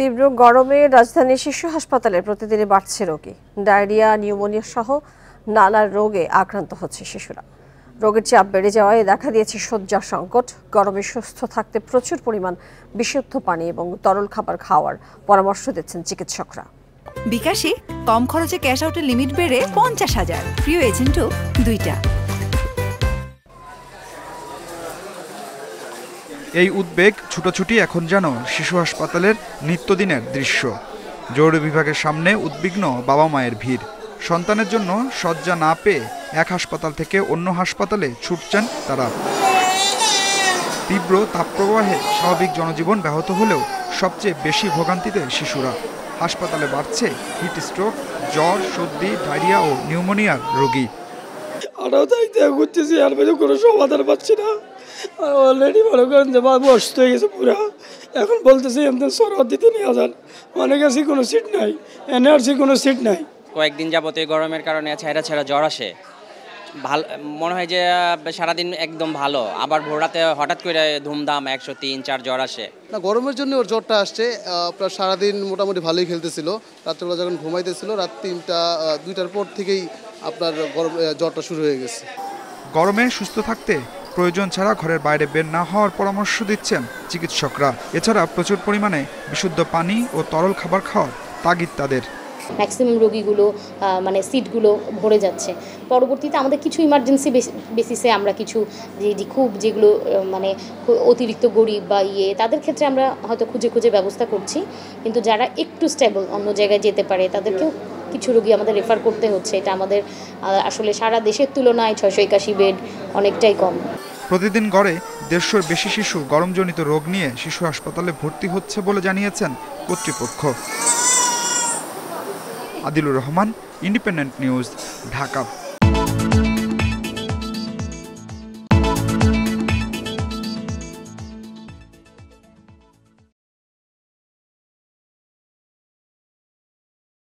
তীব্র গরমে রাজধানীর শিশু হাসপাতালে প্রতিদিনই বাড়ছে রোগী ডায়রিয়া নিউমোনিয়া সহ নানা রোগে আক্রান্ত হচ্ছে শিশুরা রোগের চাপ বেড়ে যাওয়ায় দেখা দিয়েছে শয্যা সংকট গরমে সুস্থ থাকতে প্রচুর পরিমাণ বিশুদ্ধ পানি এবং তরল খাবার খাওয়ার পরামর্শ দিচ্ছেন চিকিৎসকরা বিকাশে কম খরচে ক্যাশ আউটের লিমিট বেড়ে পঞ্চাশ হাজার প্রিয় এজেন্টও দুইটা এই উদ্বেগ ছুটোছুটি এখন যেন শিশু হাসপাতালের নিত্যদিনের দৃশ্য জরুরি বিভাগের সামনে উদ্বিগ্ন বাবা মায়ের ভিড় সন্তানের জন্য শয্যা না পেয়ে এক হাসপাতাল থেকে অন্য হাসপাতালে ছুটছেন তারা তীব্র তাপপ্রবাহে স্বাভাবিক জনজীবন ব্যাহত হলেও সবচেয়ে বেশি ভোগান্তিতে শিশুরা হাসপাতালে বাড়ছে হিট স্ট্রোক জ্বর সর্দি ডায়রিয়া ও নিউমোনিয়ার রোগী আরও তাই করতেছি আর কোনো সমাধান পাচ্ছি না অলরেডি মনে করেন যে বাবু অসুস্থ হয়ে গেছে পুরা এখন বলতেছি এমন সরহদ দিতে নিয়ে যান মনে গেছি কোনো সিট নাই এনআরসি কোনো সিট নাই কয়েকদিন যাবত এই গরমের কারণে ছেঁড়া ছেঁড়া জ্বর আসে ভালো মনে হয় যে সারাদিন একদম ভালো আবার ভোরাতে হঠাৎ করে ধুমধাম একশো তিন চার জ্বর আসে না গরমের জন্য ওর জ্বরটা আসছে আপনার সারাদিন মোটামুটি ভালোই খেলতেছিল রাত্রেবেলা যখন ঘুমাইতেছিল রাত তিনটা দুইটার পর থেকেই আপনার গরম জ্বরটা শুরু হয়ে গেছে গরমে সুস্থ থাকতে প্রয়োজন ছাড়া ঘরের বাইরে বের না হওয়ার পরামর্শ দিচ্ছেন চিকিৎসকরা এছাড়া প্রচুর পরিমাণে বিশুদ্ধ পানি ও তরল খাবার খাওয়ার তাগিদ তাদের ম্যাক্সিমাম রোগীগুলো মানে সিটগুলো ভরে যাচ্ছে পরবর্তীতে আমাদের কিছু ইমার্জেন্সি বেসিসে আমরা কিছু যে খুব যেগুলো মানে অতিরিক্ত গরিব বা ইয়ে তাদের ক্ষেত্রে আমরা হয়তো খুঁজে খুঁজে ব্যবস্থা করছি কিন্তু যারা একটু স্টেবল অন্য জায়গায় যেতে পারে তাদেরকেও কিছু রোগী আমাদের রেফার করতে হচ্ছে এটা আমাদের আসলে সারা দেশের তুলনায় ছয়শো একাশি বেড অনেকটাই কম প্রতিদিন গড়ে দেড়শোর বেশি শিশু গরমজনিত রোগ নিয়ে শিশু হাসপাতালে ভর্তি হচ্ছে বলে জানিয়েছেন কর্তৃপক্ষ আদিলুর রহমান ইন্ডিপেন্ডেন্ট নিউজ ঢাকা